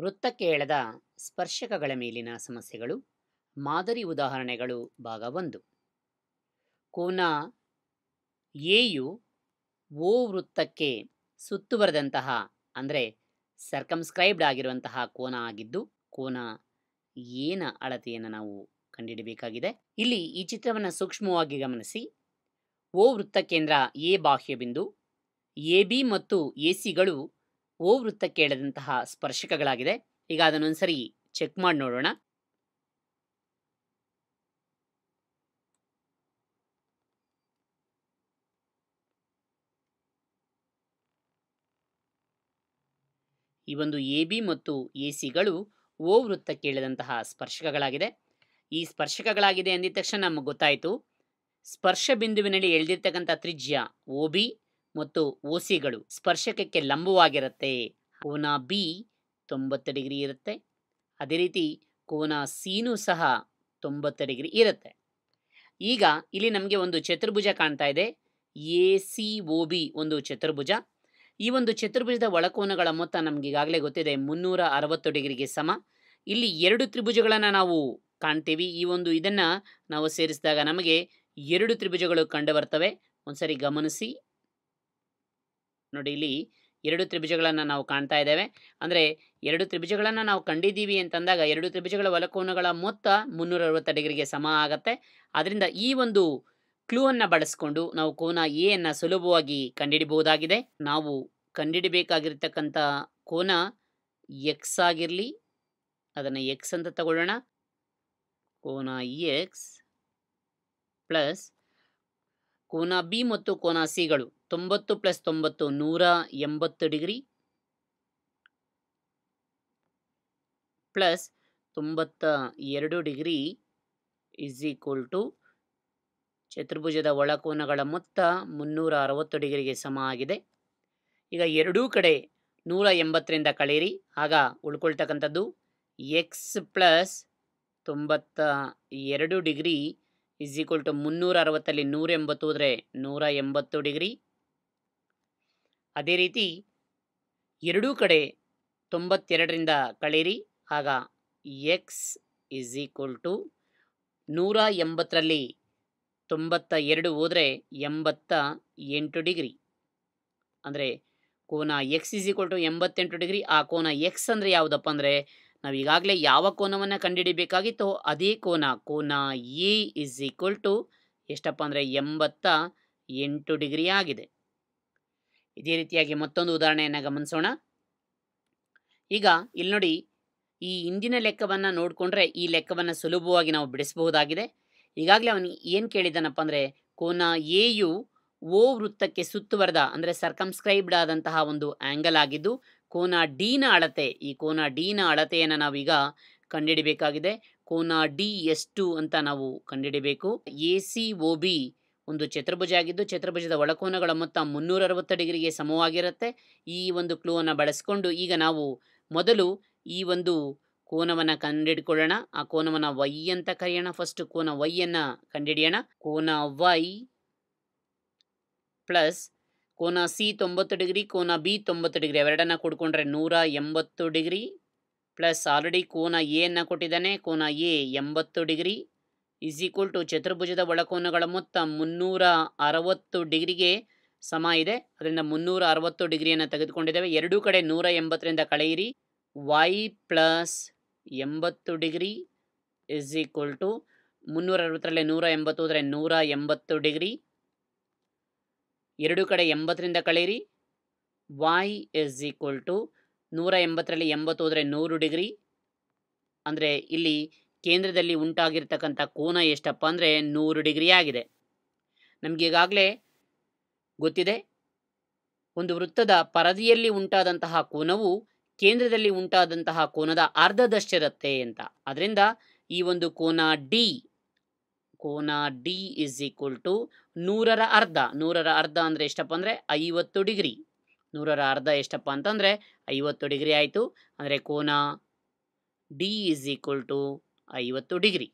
ಎಳೆದ ಸ್ಪರ್ಶಕಗಳ ಮೇಲಿನ ಸಮಸ್ಯೆಗಳು ಮಾದರಿ ಉದಾಹರಣೆಗಳು ಭಾಗ ಒಂದು ಕೋನ ಎಯು ಓ ವೃತ್ತಕ್ಕೆ ಸುತ್ತುವರೆದಂತಹ ಅಂದರೆ ಸರ್ಕಮ್ಸ್ಕ್ರೈಬ್ಡ್ ಆಗಿರುವಂತಹ ಕೋನ ಆಗಿದ್ದು ಕೋನ ಏನ ಅಳತೆಯನ್ನು ನಾವು ಕಂಡಿಡಬೇಕಾಗಿದೆ ಇಲ್ಲಿ ಈ ಚಿತ್ರವನ್ನು ಸೂಕ್ಷ್ಮವಾಗಿ ಗಮನಿಸಿ ಓ ವೃತ್ತ ಕೇಂದ್ರ ಎ ಬಾಹ್ಯ ಬಿಂದು ಎ ಬಿ ಮತ್ತು ಎ ಸಿಗಳು ಓ ವೃತ್ತಕ್ಕೆ ಎಳೆದಂತಹ ಸ್ಪರ್ಶಕಗಳಾಗಿದೆ ಈಗ ಅದನ್ನೊಂದ್ಸರಿ ಚೆಕ್ ಮಾಡಿ ನೋಡೋಣ ಈ ಒಂದು ಎ ಬಿ ಮತ್ತು ಎ ಸಿಗಳು ಓ ವೃತ್ತಕ್ಕೆ ಎಳೆದಂತಹ ಸ್ಪರ್ಶಕಗಳಾಗಿದೆ ಈ ಸ್ಪರ್ಶಕಗಳಾಗಿದೆ ಅಂದಿದ ತಕ್ಷಣ ನಮಗೆ ಗೊತ್ತಾಯಿತು ಸ್ಪರ್ಶ ಬಿಂದುವಿನಲ್ಲಿ ಎಳೆದಿರ್ತಕ್ಕಂಥ ತ್ರಿಜ್ಯ ಓ ಬಿ ಮತ್ತು ಓಸಿಗಳು ಸ್ಪರ್ಶಕಕ್ಕೆ ಲಂಬವಾಗಿರುತ್ತೆ ಕೋನ ಬಿ ತೊಂಬತ್ತು ಡಿಗ್ರಿ ಇರುತ್ತೆ ಅದೇ ರೀತಿ ಕೋನ ಸಿನೂ ಸಹ ತೊಂಬತ್ತು ಡಿಗ್ರಿ ಇರುತ್ತೆ ಈಗ ಇಲ್ಲಿ ನಮಗೆ ಒಂದು ಚತುರ್ಭುಜ ಕಾಣ್ತಾ ಇದೆ ಎ ಸಿ ಒ ಬಿ ಒಂದು ಚತುರ್ಭುಜ ಈ ಒಂದು ಚತುರ್ಭುಜದ ಒಳಕೋನಗಳ ಮೊತ್ತ ನಮ್ಗೆ ಈಗಾಗಲೇ ಗೊತ್ತಿದೆ ಮುನ್ನೂರ ಅರವತ್ತು ಡಿಗ್ರಿಗೆ ಸಮ ಇಲ್ಲಿ ಎರಡು ತ್ರಿಭುಜಗಳನ್ನು ನಾವು ಕಾಣ್ತೀವಿ ಈ ಒಂದು ಇದನ್ನು ನಾವು ಸೇರಿಸಿದಾಗ ನಮಗೆ ಎರಡು ತ್ರಿಭುಜಗಳು ಕಂಡು ಬರ್ತವೆ ಒಂದ್ಸರಿ ಗಮನಿಸಿ ನೋಡಿ ಇಲ್ಲಿ ಎರಡು ತ್ರಿಭುಜಗಳನ್ನು ನಾವು ಕಾಣ್ತಾ ಇದ್ದೇವೆ ಅಂದರೆ ಎರಡು ತ್ರಿಭುಜಗಳನ್ನು ನಾವು ಕಂಡಿದ್ದೀವಿ ಅಂತಂದಾಗ ಎರಡು ತ್ರಿಭುಜಗಳ ಒಲಕೋನಗಳ ಮೊತ್ತ ಮುನ್ನೂರ ಅರವತ್ತು ಡಿಗ್ರಿಗೆ ಸಮ ಆಗುತ್ತೆ ಆದ್ದರಿಂದ ಈ ಒಂದು ಕ್ಲೂ ಅನ್ನು ಬಳಸಿಕೊಂಡು ನಾವು ಕೋನ ಎ ಅನ್ನು ಸುಲಭವಾಗಿ ಕಂಡಿಡಬಹುದಾಗಿದೆ ನಾವು ಕಂಡಿಡಬೇಕಾಗಿರ್ತಕ್ಕಂಥ ಕೋನ ಎಕ್ಸ್ ಆಗಿರಲಿ ಅದನ್ನು ಎಕ್ಸ್ ಅಂತ ತಗೊಳ್ಳೋಣ ಕೋನ ಎಕ್ಸ್ e ಪ್ಲಸ್ ಕೋನ ಬಿ ಮತ್ತು ಕೋನ ಸಿಗಳು ತೊಂಬತ್ತು ಪ್ಲಸ್ ತೊಂಬತ್ತು ನೂರ ಎಂಬತ್ತು ಡಿಗ್ರಿ ಪ್ಲಸ್ ತೊಂಬತ್ತ ಎರಡು ಡಿಗ್ರಿ ಇಸ್ ಈಕ್ವಲ್ ಟು ಚತುರ್ಭುಜದ ಒಳಕೋನಗಳ ಮೊತ್ತ ಮುನ್ನೂರ ಅರವತ್ತು ಡಿಗ್ರಿಗೆ ಸಮ ಆಗಿದೆ ಈಗ ಎರಡೂ ಕಡೆ ನೂರ ಎಂಬತ್ತರಿಂದ ಕಳೆಯಿರಿ ಆಗ ಉಳ್ಕೊಳ್ತಕ್ಕಂಥದ್ದು ಎಕ್ಸ್ ಪ್ಲಸ್ ತೊಂಬತ್ತ ಎರಡು ಡಿಗ್ರಿ ಇಸ್ ಈಕ್ವಲ್ ಟು ಮುನ್ನೂರ ಅರವತ್ತಲ್ಲಿ ನೂರ ಎಂಬತ್ತು ಹೋದರೆ ನೂರ ಎಂಬತ್ತು ಡಿಗ್ರಿ ಅದೇ ರೀತಿ ಎರಡೂ ಕಡೆ ತೊಂಬತ್ತೆರಡರಿಂದ ಕಳೀರಿ ಆಗ ಎಕ್ಸ್ ಇಸ್ ಈಕ್ವಲ್ ಟು ನೂರ ಎಂಬತ್ತರಲ್ಲಿ ತೊಂಬತ್ತ ಎರಡು ಹೋದರೆ ಎಂಬತ್ತ ಎಂಟು ಡಿಗ್ರಿ ಅಂದರೆ ಕೋನ ಎಕ್ಸ್ ಇಸ್ ಈಕ್ವಲ್ ಟು ಎಂಬತ್ತೆಂಟು ಡಿಗ್ರಿ ಆ ಕೋನ ಎಕ್ಸ್ ಅಂದರೆ ಯಾವುದಪ್ಪ ಅಂದರೆ ನಾವು ಈಗಾಗಲೇ ಯಾವ ಕೋನವನ್ನು ಕಂಡುಹಿಡಿಬೇಕಾಗಿತ್ತೋ ಅದೇ ಕೋನ ಕೋನ ಎ ಇಸ್ ಈಕ್ವಲ್ ಟು ಎಷ್ಟಪ್ಪ ಅಂದರೆ ಎಂಬತ್ತ ಎಂಟು ಡಿಗ್ರಿ ಆಗಿದೆ ಇದೇ ರೀತಿಯಾಗಿ ಮತ್ತೊಂದು ಉದಾಹರಣೆಯನ್ನು ಗಮನಿಸೋಣ ಈಗ ಇಲ್ಲಿ ನೋಡಿ ಈ ಹಿಂದಿನ ಲೆಕ್ಕವನ್ನು ನೋಡಿಕೊಂಡ್ರೆ ಈ ಲೆಕ್ಕವನ್ನು ಸುಲಭವಾಗಿ ನಾವು ಬಿಡಿಸಬಹುದಾಗಿದೆ ಈಗಾಗಲೇ ಅವನು ಏನು ಕೇಳಿದ್ದಾನಪ್ಪ ಅಂದರೆ ಕೋನ ಎ ಯು ಓ ವೃತ್ತಕ್ಕೆ ಸುತ್ತುವರೆದ ಅಂದರೆ ಸರ್ಕಮ್ಸ್ಕ್ರೈಬ್ಡ್ ಆದಂತಹ ಒಂದು ಆ್ಯಂಗಲ್ ಆಗಿದ್ದು ಕೋನ ಡಿನ ಅಳತೆ ಈ ಕೋನ ಡಿನ ಅಳತೆಯನ್ನು ನಾವೀಗ ಕಂಡುಹಿಡಬೇಕಾಗಿದೆ ಕೋನ ಡಿ ಎಷ್ಟು ಅಂತ ನಾವು ಕಂಡಿಡಿಬೇಕು ಎ ಸಿ ಓ ಬಿ ಒಂದು ಚತುರ್ಭುಜ ಆಗಿದ್ದು ಚತುರ್ಭುಜದ ಒಳಕೋನಗಳ ಮೊತ್ತ ಮುನ್ನೂರ ಅರವತ್ತು ಡಿಗ್ರಿಗೆ ಸಮವಾಗಿರುತ್ತೆ ಈ ಒಂದು ಕ್ಲೂವನ್ನು ಬಳಸಿಕೊಂಡು ಈಗ ನಾವು ಮೊದಲು ಈ ಒಂದು ಕೋನವನ್ನು ಕಂಡಿಡ್ಕೊಳ್ಳೋಣ ಆ ಕೋನವನ್ನು ವೈ ಅಂತ ಕರೆಯೋಣ ಫಸ್ಟ್ ಕೋನ ವೈಯನ್ನು ಅನ್ನ ಕಂಡುಹಿಡಿಯೋಣ ಕೋನ ವೈ ಪ್ಲಸ್ ಕೋನ ಸಿ ತೊಂಬತ್ತು ಡಿಗ್ರಿ ಕೋನ ಬಿ ತೊಂಬತ್ತು ಡಿಗ್ರಿ ಅವೆರಡನ್ನ ಕೊಡ್ಕೊಂಡ್ರೆ ನೂರ ಎಂಬತ್ತು ಡಿಗ್ರಿ ಪ್ಲಸ್ ಆಲ್ರೆಡಿ ಕೋನ ಎ ಅನ್ನು ಕೊಟ್ಟಿದ್ದಾನೆ ಕೋನ ಎ ಎಂಬತ್ತು ಡಿಗ್ರಿ ಇಸ್ ಈಕ್ವಲ್ ಟು ಚತುರ್ಭುಜದ ಒಳಕೋನಗಳ ಮೊತ್ತ ಮುನ್ನೂರ ಅರವತ್ತು ಡಿಗ್ರಿಗೆ ಸಮ ಇದೆ ಅದರಿಂದ ಮುನ್ನೂರ ಅರವತ್ತು ಡಿಗ್ರಿಯನ್ನು ತೆಗೆದುಕೊಂಡಿದ್ದೇವೆ ಎರಡೂ ಕಡೆ ನೂರ ಎಂಬತ್ತರಿಂದ ಕಳೆಯಿರಿ ವೈ ಪ್ಲಸ್ ಎಂಬತ್ತು ಡಿಗ್ರಿ ಇಸ್ ಈಕ್ವಲ್ ಟು ಮುನ್ನೂರ ಅರವತ್ತರಲ್ಲಿ ನೂರ ಎಂಬತ್ತು ಅಂದರೆ ನೂರ ಎಂಬತ್ತು ಡಿಗ್ರಿ ಎರಡು ಕಡೆ ಎಂಬತ್ತರಿಂದ ಕಳೆಯಿರಿ ವಾಯ್ ಇಸ್ ಈಕ್ವಲ್ ಟು ನೂರ ಎಂಬತ್ತರಲ್ಲಿ ಎಂಬತ್ತು ಹೋದರೆ ನೂರು ಡಿಗ್ರಿ ಅಂದರೆ ಇಲ್ಲಿ ಕೇಂದ್ರದಲ್ಲಿ ಉಂಟಾಗಿರ್ತಕ್ಕಂಥ ಕೋನ ಎಷ್ಟಪ್ಪ ಅಂದರೆ ನೂರು ಡಿಗ್ರಿ ಆಗಿದೆ ನಮಗೀಗಾಗಲೇ ಗೊತ್ತಿದೆ ಒಂದು ವೃತ್ತದ ಪರದಿಯಲ್ಲಿ ಉಂಟಾದಂತಹ ಕೋನವು ಕೇಂದ್ರದಲ್ಲಿ ಉಂಟಾದಂತಹ ಕೋನದ ಅರ್ಧದಷ್ಟಿರುತ್ತೆ ಅಂತ ಅದರಿಂದ ಈ ಒಂದು ಕೋನ ಡಿ ಕೋನ ಡಿ ಇಸ್ ಈಕ್ವಲ್ ಟು ನೂರರ ಅರ್ಧ ನೂರರ ಅರ್ಧ ಅಂದರೆ ಎಷ್ಟಪ್ಪ ಅಂದರೆ ಐವತ್ತು ಡಿಗ್ರಿ ನೂರರ ಅರ್ಧ ಎಷ್ಟಪ್ಪ ಅಂತಂದರೆ ಐವತ್ತು ಡಿಗ್ರಿ ಆಯಿತು ಅಂದರೆ ಕೋನ ಡಿ ಇಸ್ ಈಕ್ವಲ್ ಟು ಐವತ್ತು ಡಿಗ್ರಿ